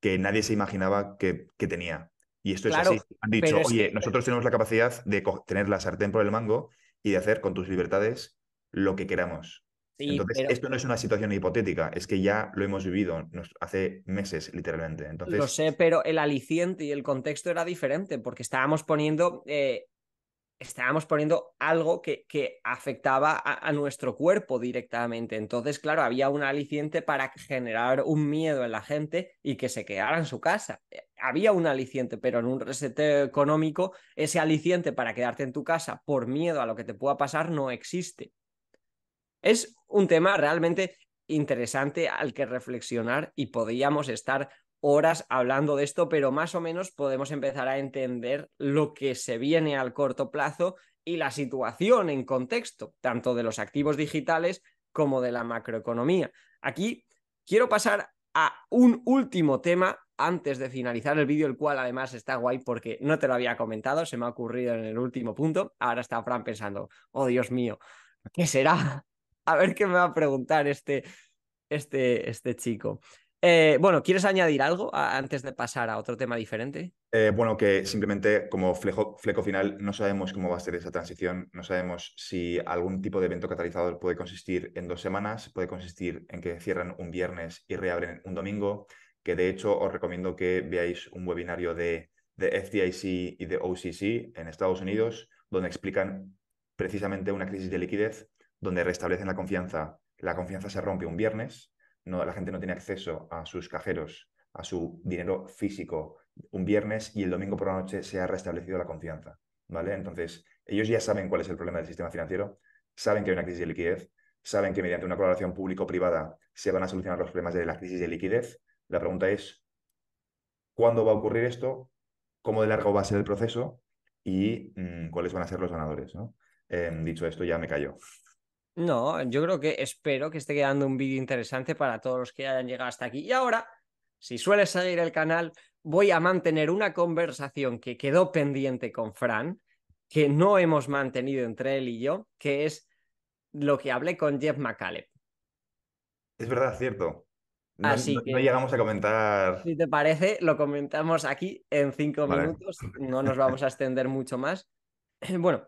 que nadie se imaginaba que, tenía. Y esto es así. Han dicho, oye, nosotros tenemos la capacidad de tener la sartén por el mango y de hacer con tus libertades lo que queramos esto no es una situación hipotética, es que ya lo hemos vivido nos, hace meses, literalmente. Entonces... Lo sé, pero el aliciente y el contexto era diferente, porque estábamos poniendo, eh, estábamos poniendo algo que, que afectaba a, nuestro cuerpo directamente. Entonces, claro, había un aliciente para generar un miedo en la gente y que se quedara en su casa. Eh, había un aliciente, pero en un reseteo económico, ese aliciente para quedarte en tu casa por miedo a lo que te pueda pasar no existe. Es un tema realmente interesante al que reflexionar y podríamos estar horas hablando de esto, pero más o menos podemos empezar a entender lo que se viene al corto plazo y la situación en contexto, tanto de los activos digitales como de la macroeconomía. Aquí quiero pasar a un último tema antes de finalizar el vídeo, el cual además está guay porque no te lo había comentado, se me ha ocurrido en el último punto. Ahora está Fran pensando, oh Dios mío, ¿qué será? a ver qué me va a preguntar este, este, este chico. Eh, bueno, ¿quieres añadir algo antes de pasar a otro tema diferente? Eh, bueno, que simplemente como fleco final no sabemos cómo va a ser esa transición, no sabemos si algún tipo de evento catalizador puede consistir en dos semanas, puede consistir en que cierran un viernes y reabren un domingo, que de hecho os recomiendo que veáis un webinario de, de FDIC y de OCC en Estados Unidos, donde explican precisamente una crisis de liquidez donde restablecen la confianza. La confianza se rompe un viernes, no, la gente no tiene acceso a sus cajeros, a su dinero físico un viernes y el domingo por la noche se ha restablecido la confianza. ¿vale? Entonces, ellos ya saben cuál es el problema del sistema financiero, saben que hay una crisis de liquidez, saben que mediante una colaboración público-privada se van a solucionar los problemas de la crisis de liquidez. La pregunta es, ¿cuándo va a ocurrir esto? ¿Cómo de largo va a ser el proceso? ¿Y mm, cuáles van a ser los ganadores? Em, dicho esto, ya me cayó. No, yo creo que espero que esté quedando un vídeo interesante para todos los que hayan llegado hasta aquí. Y ahora, si sueles seguir el canal, voy a mantener una conversación que quedó pendiente con Fran, que no hemos mantenido entre él y yo, que es lo que hablé con Jeff McCaleb. Es verdad, cierto. No, Así que, llegamos a comentar. Si te parece, lo comentamos aquí en cinco minutos. No nos vamos a extender mucho más. <clears throat> Bueno,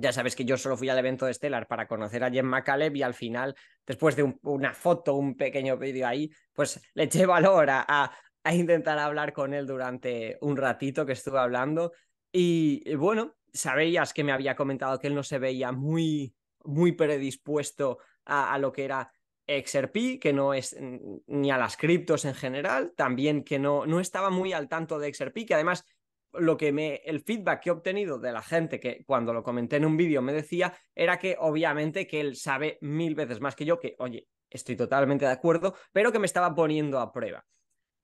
ya sabes que yo solo fui al evento de Stellar para conocer a Jens McCaleb y al final, después de una foto, un pequeño vídeo ahí, pues le eché valor a, intentar hablar con él durante un ratito que estuve hablando. Y, bueno, sabías que me había comentado que él no se veía muy, muy predispuesto a, a lo que era XRP, que no es ni a las criptos en general, también que no, no estaba muy al tanto de XRP, que además lo que me, el feedback que he obtenido de la gente que cuando lo comenté en un vídeo me decía era que obviamente que él sabe mil veces más que yo que, oye, estoy totalmente de acuerdo, pero que me estaba poniendo a prueba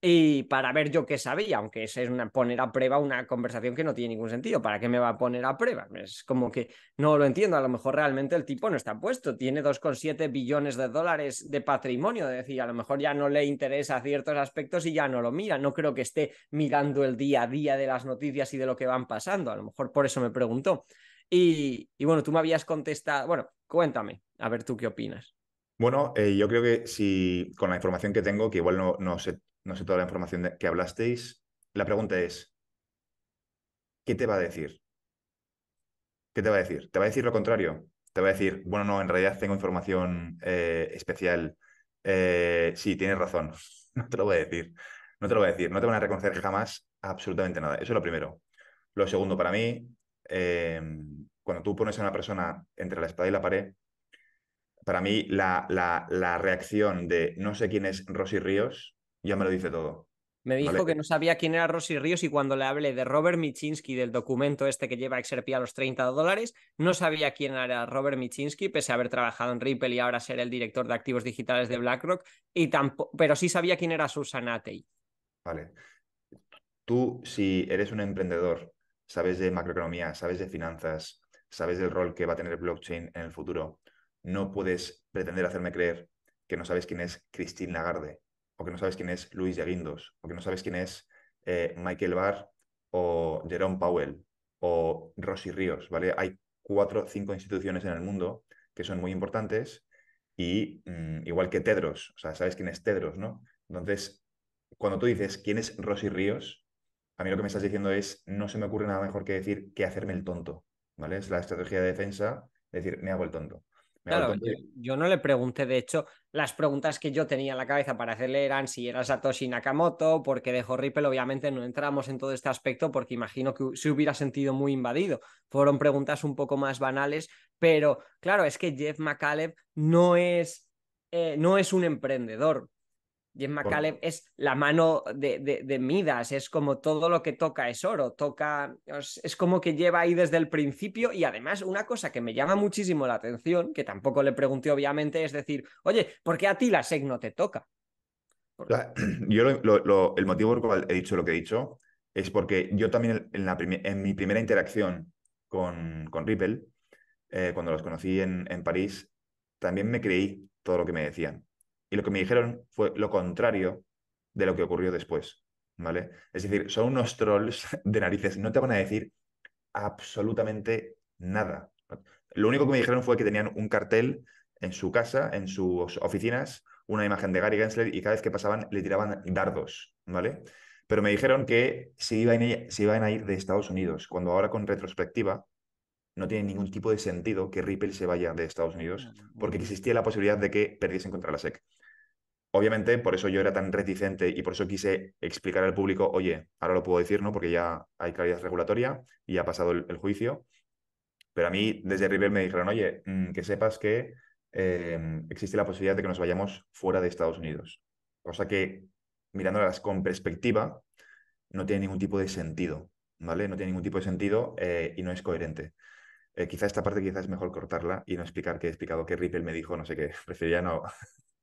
y para ver yo qué sabía, aunque es poner a prueba una conversación que no tiene ningún sentido. ¿Para qué me va a poner a prueba? Es como que no lo entiendo. A lo mejor realmente el tipo no está puesto. Tiene 2,7 billones de dólares de patrimonio. Es decir, a lo mejor ya no le interesa ciertos aspectos y ya no lo mira. No creo que esté mirando el día a día de las noticias y de lo que van pasando. A lo mejor por eso me preguntó. Y, bueno, tú me habías contestado. Bueno, cuéntame, a ver tú qué opinas. Bueno, eh, yo creo que si con la información que tengo, que igual no, no sé no sé toda la información de que hablasteis. La pregunta es, ¿qué te va a decir? ¿Qué te va a decir? ¿Te va a decir lo contrario? ¿Te va a decir, bueno, no, en realidad tengo información eh, especial? Eh, sí, tienes razón, <laughs> no te lo voy a decir. No te lo voy a decir, no te van a reconocer jamás absolutamente nada. Eso es lo primero. Lo segundo, para mí, em, cuando tú pones a una persona entre la espada y la pared, para mí la, la reacción de no sé quién es Rosy Ríos ya me lo dice todo. Me dijo que no sabía quién era Rosy Ríos y cuando le hablé de Robert Michinsky del documento este que lleva XRP a los 30 dólares, no sabía quién era Robert Michinsky, pese a haber trabajado en Ripple y ahora ser el director de activos digitales de BlackRock, y pero sí sabía quién era Susan Atey. Vale. Tú, si eres un emprendedor, sabes de macroeconomía, sabes de finanzas, sabes del rol que va a tener blockchain en el futuro, no puedes pretender hacerme creer que no sabes quién es Christine Lagarde o que no sabes quién es Luis de o que no sabes quién es eh, Michael Barr o Jerome Powell o Rosy Ríos, ¿vale? Hay cuatro o cinco instituciones en el mundo que son muy importantes y mm, igual que Tedros, o sea, sabes quién es Tedros, ¿no? Entonces, cuando tú dices quién es Rosy Ríos, a mí lo que me estás diciendo es no se me ocurre nada mejor que decir que hacerme el tonto, ¿vale? Es la estrategia de defensa, decir me hago el tonto. Claro, yo, no le pregunté, de hecho, las preguntas que yo tenía en la cabeza para hacerle eran si era Satoshi Nakamoto, porque de Ripple. obviamente no entramos en todo este aspecto porque imagino que se hubiera sentido muy invadido. Fueron preguntas un poco más banales, pero claro, es que Jeff McCaleb no es, eh, no es un emprendedor, Jim McCaleb es la mano de, de, Midas, es como todo lo que toca es oro, toca, es, como que lleva ahí desde el principio y además una cosa que me llama muchísimo la atención, que tampoco le pregunté obviamente, es decir, oye, ¿por qué a ti la SEC no te toca? <clears throat> yo el motivo por el cual he dicho lo que he dicho es porque yo también en, mi primera interacción con, con Ripple, eh, cuando los conocí en, en París, también me creí todo lo que me decían. Y lo que me dijeron fue lo contrario de lo que ocurrió después, ¿vale? Es decir, son unos trolls <laughs> de narices, no te van a decir absolutamente nada. Lo único que me dijeron fue que tenían un cartel en su casa, en sus oficinas, una imagen de Gary Gensler y cada vez que pasaban le tiraban dardos, ¿vale? Pero me dijeron que se iban, se iban a ir de Estados Unidos, cuando ahora con retrospectiva no tiene ningún tipo de sentido que Ripple se vaya de Estados Unidos, porque existía la posibilidad de que perdiesen contra la SEC obviamente por eso yo era tan reticente y por eso quise explicar al público, oye, ahora lo puedo decir, ¿no? Porque ya hay claridad regulatoria y ha pasado el, juicio. Pero a mí desde Ripple me dijeron, oye, mm, que sepas que em, existe la posibilidad de que nos vayamos fuera de Estados Unidos. Cosa que, mirándolas con perspectiva, no tiene ningún tipo de sentido, ¿vale? No tiene ningún tipo de sentido eh, y no es coherente. Eh, quizá esta parte quizás es mejor cortarla y no explicar que he explicado que Ripple me dijo no sé qué. <laughs> Prefería no,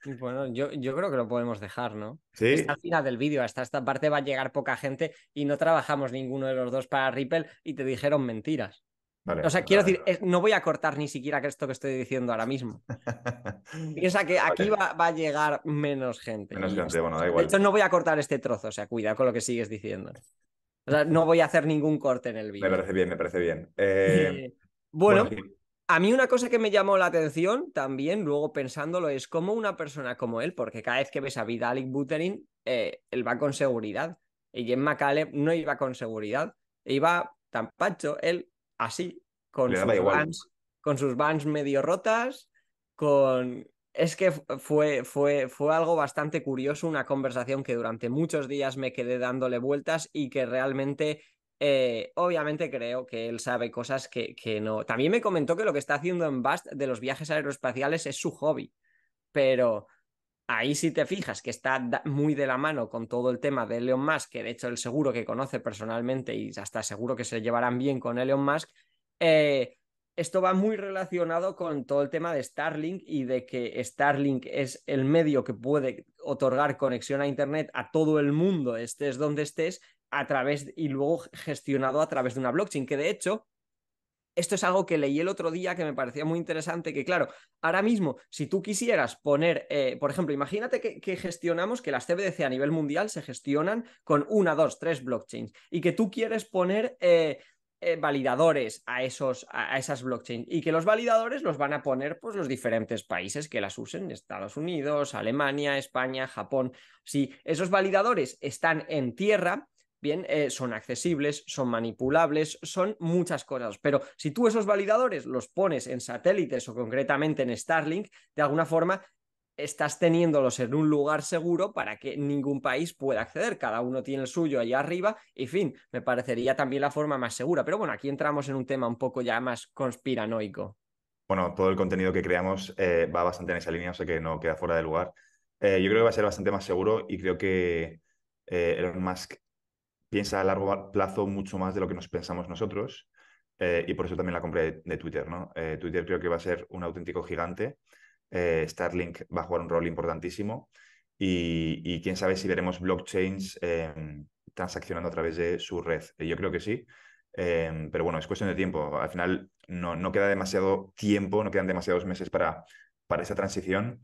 bueno, yo, creo que lo podemos dejar, ¿no? Sí. Hasta final del vídeo, hasta esta parte va a llegar poca gente y no trabajamos ninguno de los dos para Ripple y te dijeron mentiras. o sea, quiero decir, no voy a cortar ni siquiera esto que estoy diciendo ahora mismo. <laughs> Piensa que aquí va, a llegar menos gente. Menos gente, bueno, da igual. De hecho, no voy a cortar este trozo, o sea, cuida con lo que sigues diciendo. O sea, no voy a hacer ningún corte en el vídeo. Me parece bien, me parece bien. <laughs> Eh, bueno a mí una cosa que me llamó la atención también, luego pensándolo, es cómo una persona como él, porque cada vez que ves a Vidalik Buterin, eh, él va con seguridad. Y Jim McCaleb no iba con seguridad, iba tan pacho, él así, con sus, vans, con sus vans medio rotas, con... Es que fue, fue, fue algo bastante curioso, una conversación que durante muchos días me quedé dándole vueltas y que realmente eh, obviamente creo que él sabe cosas que, no. También me comentó que lo que está haciendo en Bast de los viajes aeroespaciales es su hobby, pero ahí si te fijas que está muy de la mano con todo el tema de Elon Musk, que de hecho él seguro que conoce personalmente y hasta seguro que se llevarán bien con Elon Musk, eh, esto va muy relacionado con todo el tema de Starlink y de que Starlink es el medio que puede otorgar conexión a Internet a todo el mundo, estés donde estés, a través y luego gestionado a través de una blockchain, que de hecho esto es algo que leí el otro día que me parecía muy interesante, que claro, ahora mismo, si tú quisieras poner, eh, por ejemplo, imagínate que, gestionamos que las CBDC a nivel mundial se gestionan con una, dos, tres blockchains y que tú quieres poner eh, eh, validadores a, esos, esas blockchains y que los validadores los van a poner pues, los diferentes países que las usen, Estados Unidos, Alemania, España, Japón. Si esos validadores están en tierra, bien, eh, son accesibles, son manipulables, son muchas cosas. Pero si tú esos validadores los pones en satélites o concretamente en Starlink, de alguna forma estás teniéndolos en un lugar seguro para que ningún país pueda acceder. Cada uno tiene el suyo allá arriba y fin, me parecería también la forma más segura. Pero bueno, aquí entramos en un tema un poco ya más conspiranoico. Bueno, todo el contenido que creamos eh, va bastante en esa línea, o sea que no queda fuera de lugar. Eh, yo creo que va a ser bastante más seguro y creo que Elon Musk piensa a largo plazo mucho más de lo que nos pensamos nosotros. Eh, y por eso también la compra de, Twitter, ¿no? Eh, Twitter creo que va a ser un auténtico gigante. Eh, Starlink va a jugar un rol importantísimo. Y, quién sabe si veremos blockchains em, transaccionando a través de su red. yo creo que sí. Em, pero bueno, es cuestión de tiempo. Al final no, no queda demasiado tiempo, no quedan demasiados meses para, para esa transición.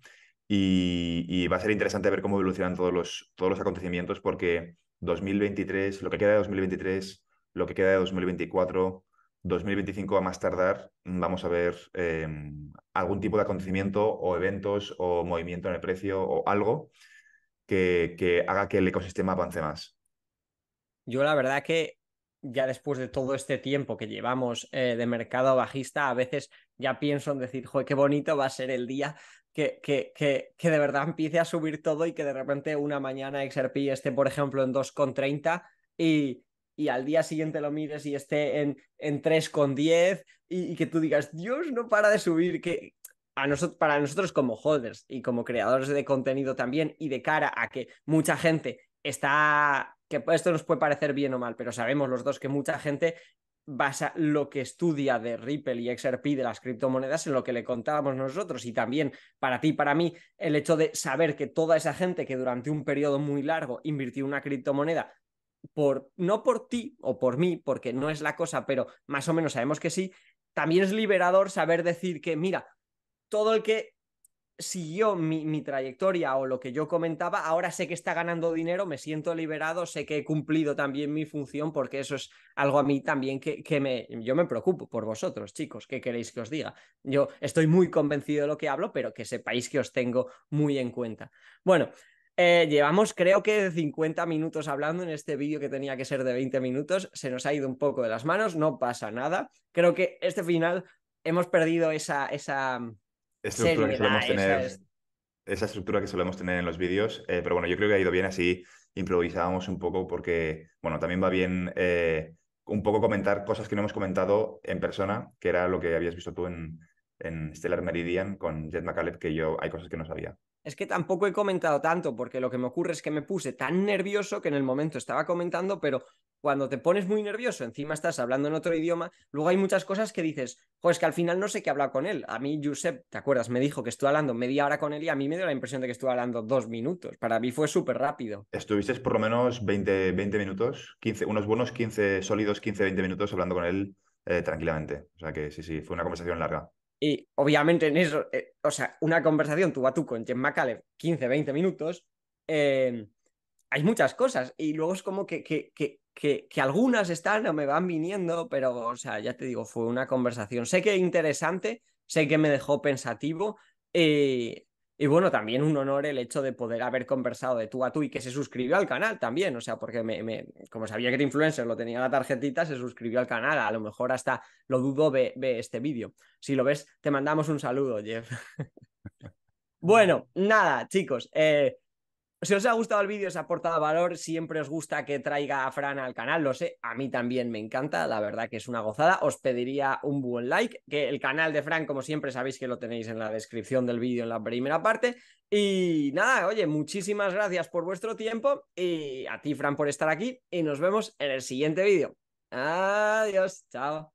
Y, y, va a ser interesante ver cómo evolucionan todos los, todos los acontecimientos porque 2023, lo que queda de 2023, lo que queda de 2024, 2025 a más tardar, vamos a ver em, algún tipo de acontecimiento o eventos o movimiento en el precio o algo que haga que el ecosistema avance más. Yo la verdad que ya después de todo este tiempo que llevamos eh, de mercado bajista, a veces ya pienso en decir, joder, qué bonito va a ser el día que, que, que, de verdad empiece a subir todo y que de repente una mañana XRP esté, por ejemplo, en 2,30 y, y al día siguiente lo mires y esté en, en 3,10 y, y que tú digas, Dios, no para de subir, que, a para nosotros como holders y como creadores de contenido también y de cara a que mucha gente está que esto nos puede parecer bien o mal, pero sabemos los dos que mucha gente basa lo que estudia de Ripple y XRP de las criptomonedas en lo que le contábamos nosotros y también para ti, para mí, el hecho de saber que toda esa gente que durante un periodo muy largo invirtió una criptomoneda por, no por ti o por mí, porque no es la cosa, pero más o menos sabemos que sí, también es liberador saber decir que, mira, todo el que siguió mi, mi, trayectoria o lo que yo comentaba, ahora sé que está ganando dinero, me siento liberado, sé que he cumplido también mi función, porque eso es algo a mí también que, que me, yo me preocupo por vosotros, chicos, ¿qué queréis que os diga? Yo estoy muy convencido de lo que hablo, pero que sepáis que os tengo muy en cuenta. Bueno, eh, llevamos creo que 50 minutos hablando en este vídeo que tenía que ser de 20 minutos, se nos ha ido un poco de las manos, no pasa nada, creo que este final hemos perdido esa... esa esa estructura que solemos tener en los vídeos, eh, pero bueno, yo creo que ha ido bien así, improvisábamos un poco porque, bueno, también va bien eh, un poco comentar cosas que no hemos comentado en persona, que era lo que habías visto tú en, en Stellar Meridian con Jet McCaleb, que yo hay cosas que no sabía. Es que tampoco he comentado tanto, porque lo que me ocurre es que me puse tan nervioso que en el momento estaba comentando, pero cuando te pones muy nervioso, encima estás hablando en otro idioma, luego hay muchas cosas que dices, pues que al final no sé qué hablar con él. A mí, Josep, ¿te acuerdas? Me dijo que estuve hablando media hora con él y a mí me dio la impresión de que estuve hablando dos minutos. Para mí fue súper rápido. Estuviste por lo menos 20, 20 minutos, 15, unos buenos 15, sólidos 15, 20 minutos hablando con él eh, tranquilamente. O sea que sí, sí, fue una conversación larga. Y obviamente en eso, eh, o sea, una conversación tú tú con Jim McAleb, 15, 20 minutos, eh, hay muchas cosas. Y luego es como que, que que, algunas están o me van viniendo, pero, o sea, ya te digo, fue una conversación. Sé que interesante, sé que me dejó pensativo. Eh, y bueno, también un honor el hecho de poder haber conversado de tú a tú y que se suscribió al canal también, o sea, porque me, como sabía que era influencer, lo tenía la tarjetita, se suscribió al canal, a lo mejor hasta lo dudo ve, este vídeo. Si lo ves, te mandamos un saludo, Jeff. <laughs> <laughs> bueno, nada, chicos, eh, si os ha gustado el vídeo, os ha aportado valor, siempre os gusta que traiga a Fran al canal, lo sé, a mí también me encanta, la verdad que es una gozada, os pediría un buen like, que el canal de Fran, como siempre, sabéis que lo tenéis en la descripción del vídeo en la primera parte, y nada, oye, muchísimas gracias por vuestro tiempo, y a ti Fran por estar aquí, y nos vemos en el siguiente vídeo. Adiós, chao.